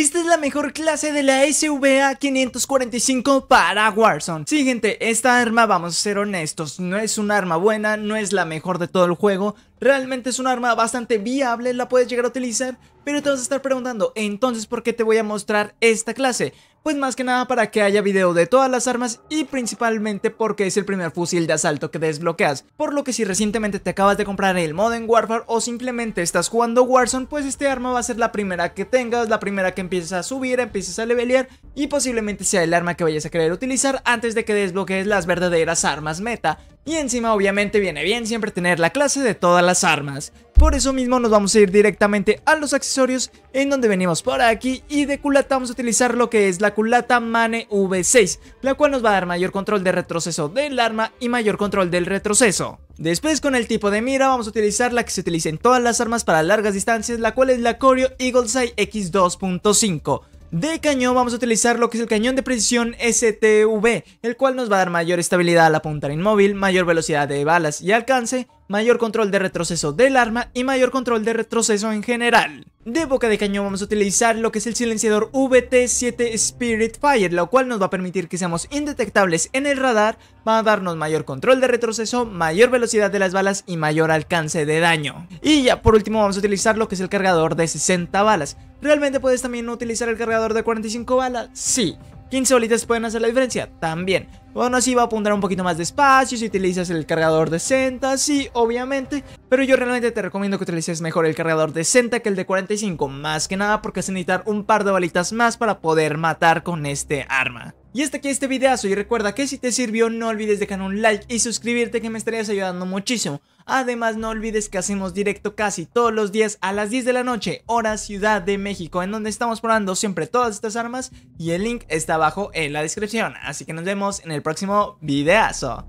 Esta es la mejor clase de la SVA 545 para Warzone Sí gente, esta arma vamos a ser honestos, no es una arma buena, no es la mejor de todo el juego Realmente es un arma bastante viable, la puedes llegar a utilizar Pero te vas a estar preguntando, entonces ¿por qué te voy a mostrar esta clase? pues más que nada para que haya video de todas las armas y principalmente porque es el primer fusil de asalto que desbloqueas, por lo que si recientemente te acabas de comprar el Modern Warfare o simplemente estás jugando Warzone, pues este arma va a ser la primera que tengas, la primera que empieces a subir, empieces a levelear y posiblemente sea el arma que vayas a querer utilizar antes de que desbloquees las verdaderas armas meta. Y encima obviamente viene bien siempre tener la clase de todas las armas. Por eso mismo nos vamos a ir directamente a los accesorios en donde venimos por aquí y de culata vamos a utilizar lo que es la culata Mane V6, la cual nos va a dar mayor control de retroceso del arma y mayor control del retroceso. Después con el tipo de mira vamos a utilizar la que se utiliza en todas las armas para largas distancias, la cual es la Corio Eagle Sight X2.5. De cañón vamos a utilizar lo que es el cañón de precisión STV, el cual nos va a dar mayor estabilidad al apuntar inmóvil, mayor velocidad de balas y alcance, mayor control de retroceso del arma y mayor control de retroceso en general. De boca de cañón vamos a utilizar lo que es el silenciador VT7 Spirit Fire, lo cual nos va a permitir que seamos indetectables en el radar, va a darnos mayor control de retroceso, mayor velocidad de las balas y mayor alcance de daño. Y ya por último vamos a utilizar lo que es el cargador de 60 balas. ¿Realmente puedes también utilizar el cargador de 45 balas? Sí, 15 bolitas pueden hacer la diferencia también. Bueno, sí va a apuntar un poquito más despacio si utilizas el cargador de Senta, sí, obviamente. Pero yo realmente te recomiendo que utilices mejor el cargador de Senta que el de 45, más que nada porque vas a necesitar un par de bolitas más para poder matar con este arma. Y hasta aquí este videazo y recuerda que si te sirvió no olvides dejar un like y suscribirte que me estarías ayudando muchísimo. Además no olvides que hacemos directo casi todos los días a las 10 de la noche, hora Ciudad de México, en donde estamos probando siempre todas estas armas y el link está abajo en la descripción. Así que nos vemos en el próximo videazo.